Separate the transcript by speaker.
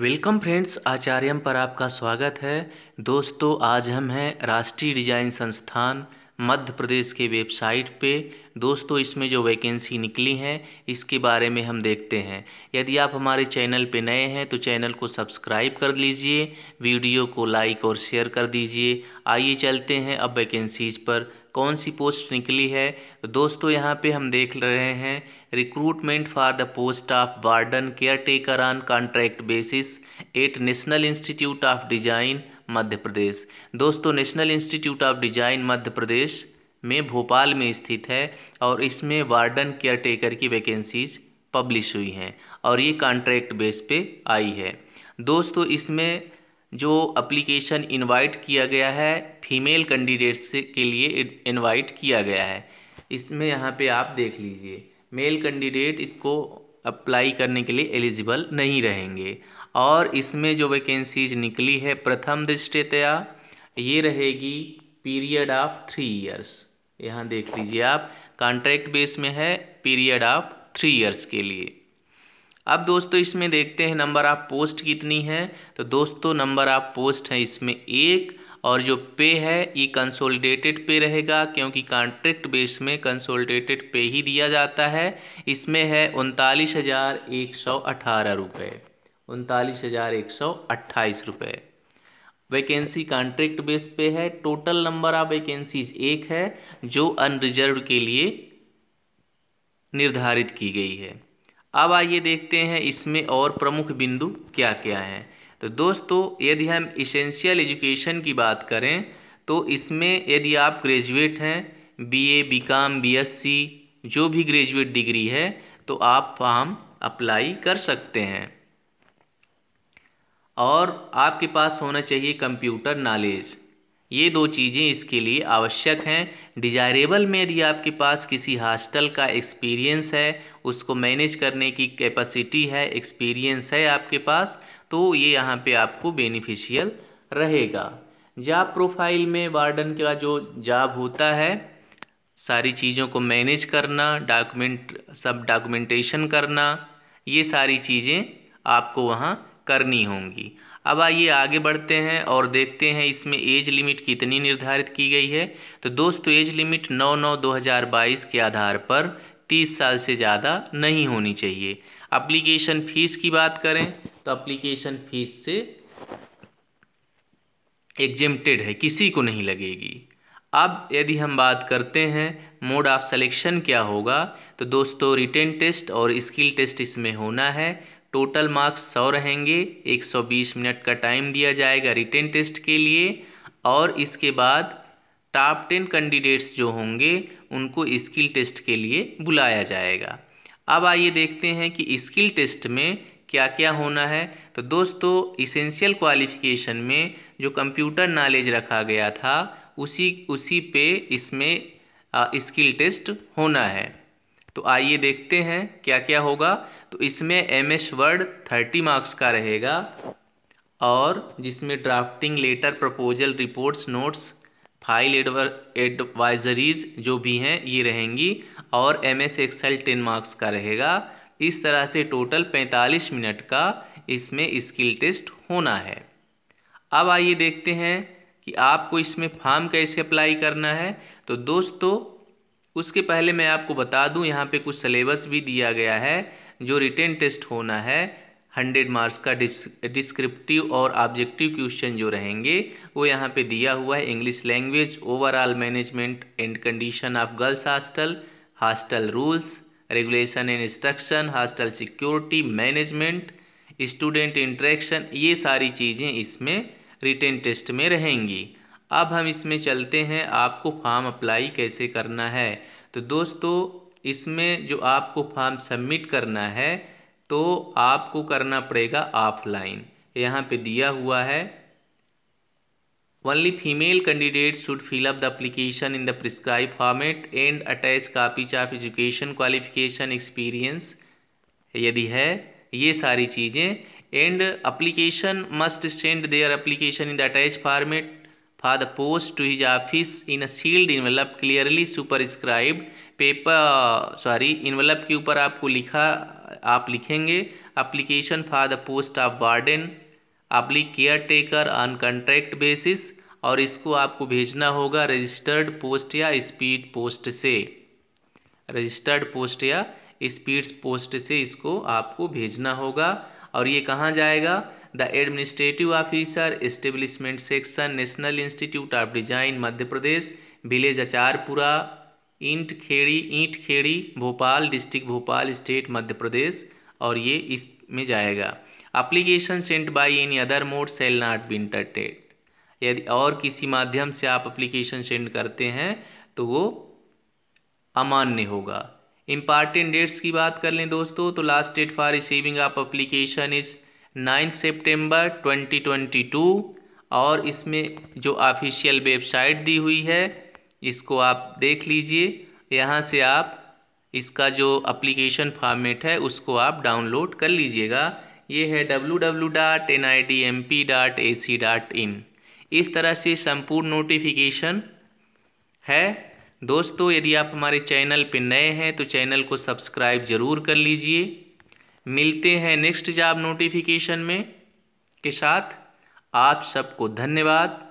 Speaker 1: welcome friends आचार्यम पर आपका स्वागत है दोस्तों आज हम हैं राष्ट्रीय डिजाइन संस्थान मध्य प्रदेश के वेबसाइट पे दोस्तों इसमें जो वैकेंसी निकली है इसके बारे में हम देखते हैं यदि आप हमारे चैनल पे नए हैं तो चैनल को सब्सक्राइब कर लीजिए वीडियो को लाइक और शेयर कर दीजिए आइए चलते हैं अब वैकेंसीज़ पर कौन सी पोस्ट निकली है दोस्तों यहाँ पे हम देख रहे हैं recruitment for the post of warden caretaker on contract basis at national institute of design Madhya Pradesh दोस्तों national institute of design Madhya Pradesh में भोपाल में स्थित है और इसमें वार्डन केयर टेकर की वैकेंसीज पब्लिश हुई हैं और ये कॉन्ट्रैक्ट बेस पे आई है दोस्तों इसमें जो अप्लीकेशन इनवाइट किया गया है फीमेल कैंडिडेट्स के लिए इनवाइट किया गया है इसमें यहाँ पे आप देख लीजिए मेल कैंडिडेट इसको अप्लाई करने के लिए एलिजिबल नहीं रहेंगे और इसमें जो वैकेंसीज निकली है प्रथम दृष्टितया ये रहेगी पीरियड ऑफ थ्री ईयर्स यहाँ देख लीजिए आप कॉन्ट्रैक्ट बेस में है पीरियड ऑफ थ्री ईयर्स के लिए अब दोस्तों इसमें देखते हैं नंबर ऑफ पोस्ट कितनी है तो दोस्तों नंबर ऑफ पोस्ट है इसमें एक और जो पे है ये कंसोलिडेटेड पे रहेगा क्योंकि कॉन्ट्रैक्ट बेस में कंसोलिडेटेड पे ही दिया जाता है इसमें है उनतालीस हज़ार एक सौ अठारह रुपये उनतालीस हज़ार एक सौ अट्ठाईस रुपये वैकेंसी कॉन्ट्रैक्ट बेस पे है टोटल नंबर ऑफ वैकेंसीज एक है जो अनरिजर्व के लिए निर्धारित की गई है अब आइए देखते हैं इसमें और प्रमुख बिंदु क्या क्या हैं तो दोस्तों यदि हम इसेंशियल एजुकेशन की बात करें तो इसमें यदि आप ग्रेजुएट हैं बीए, बीकॉम, बीएससी जो भी ग्रेजुएट डिग्री है तो आप फॉर्म अप्लाई कर सकते हैं और आपके पास होना चाहिए कंप्यूटर नॉलेज ये दो चीज़ें इसके लिए आवश्यक हैं डिजायरेबल में यदि आपके पास किसी हॉस्टल का एक्सपीरियंस है उसको मैनेज करने की कैपेसिटी है एक्सपीरियंस है आपके पास तो ये यहाँ पे आपको बेनिफिशियल रहेगा जॉब प्रोफाइल में वार्डन का जो जॉब होता है सारी चीज़ों को मैनेज करना डॉक्यूमेंट सब डॉक्यूमेंटेशन करना ये सारी चीज़ें आपको वहाँ करनी होंगी अब आइए आगे बढ़ते हैं और देखते हैं इसमें एज लिमिट कितनी निर्धारित की गई है तो दोस्तों एज लिमिट 9 नौ 2022 के आधार पर 30 साल से ज़्यादा नहीं होनी चाहिए अप्लीकेशन फ़ीस की बात करें तो अप्लीकेशन फ़ीस से एग्जेम्प्टेड है किसी को नहीं लगेगी अब यदि हम बात करते हैं मोड ऑफ सेलेक्शन क्या होगा तो दोस्तों रिटेन टेस्ट और स्किल टेस्ट इसमें होना है टोटल मार्क्स सौ रहेंगे 120 मिनट का टाइम दिया जाएगा रिटर्न टेस्ट के लिए और इसके बाद टॉप टेन कैंडिडेट्स जो होंगे उनको स्किल टेस्ट के लिए बुलाया जाएगा अब आइए देखते हैं कि स्किल टेस्ट में क्या क्या होना है तो दोस्तों इसेंशियल क्वालिफिकेशन में जो कंप्यूटर नॉलेज रखा गया था उसी उसी पे इसमें स्किल टेस्ट होना है तो आइए देखते हैं क्या क्या होगा तो इसमें M S Word thirty marks का रहेगा और जिसमें drafting letter proposal reports notes file adver advisories जो भी हैं ये रहेंगी और M S Excel ten marks का रहेगा इस तरह से टोटल पैंतालीस मिनट का इसमें स्किल टेस्ट होना है अब आइए देखते हैं कि आपको इसमें फॉर्म कैसे अप्लाई करना है तो दोस्तों उसके पहले मैं आपको बता दूं यहाँ पे कुछ सलेबस भी दिया गया है जो रिटर्न टेस्ट होना है हंड्रेड मार्क्स का डिस्क्रिप्टिव और ऑब्जेक्टिव क्वेश्चन जो रहेंगे वो यहाँ पे दिया हुआ है English language overall management and condition of girls hostel hostel rules regulation and instruction hostel security management student interaction ये सारी चीज़ें इसमें रिटर्न टेस्ट में रहेंगी अब हम इसमें चलते हैं आपको फॉर्म अप्लाई कैसे करना है तो दोस्तों इसमें जो आपको फॉर्म सबमिट करना है तो आपको करना पड़ेगा ऑफलाइन यहाँ पे दिया हुआ है only female candidate should fill up the application in the prescribe format and attach copies of education qualification experience यदि है ये सारी चीज़ें and application must send their application in the attach format for the post to his office in a sealed clearly clearly superscribed paper sorry envelope के ऊपर आपको लिखा आप लिखेंगे application for the post of warden अपली caretaker on contract basis और इसको आपको भेजना होगा रजिस्टर्ड पोस्ट या स्पीड पोस्ट से रजिस्टर्ड पोस्ट या स्पीड पोस्ट से इसको आपको भेजना होगा और ये कहाँ जाएगा the administrative officer establishment section national institute of design Madhya Pradesh village Acharpura Eintkhedi Eintkhedi Bhopal district Bhopal state Madhya Pradesh और ये इसमें जाएगा application sent by any other mode shall not be entertained यदि और किसी माध्यम से आप अप्लीकेशन सेंड करते हैं तो वो अमान्य होगा इम्पॉर्टेंट डेट्स की बात कर लें दोस्तों तो लास्ट डेट फॉर रिसीविंग आप अप्लीकेशन इज़ 9 सितंबर 2022 और इसमें जो ऑफिशियल वेबसाइट दी हुई है इसको आप देख लीजिए यहाँ से आप इसका जो अप्लीकेशन फॉर्मेट है उसको आप डाउनलोड कर लीजिएगा ये है www.nidmp.ac.in इस तरह से संपूर्ण नोटिफिकेशन है दोस्तों यदि आप हमारे चैनल पर नए हैं तो चैनल को सब्सक्राइब ज़रूर कर लीजिए मिलते हैं नेक्स्ट जॉब नोटिफिकेशन में के साथ आप सबको धन्यवाद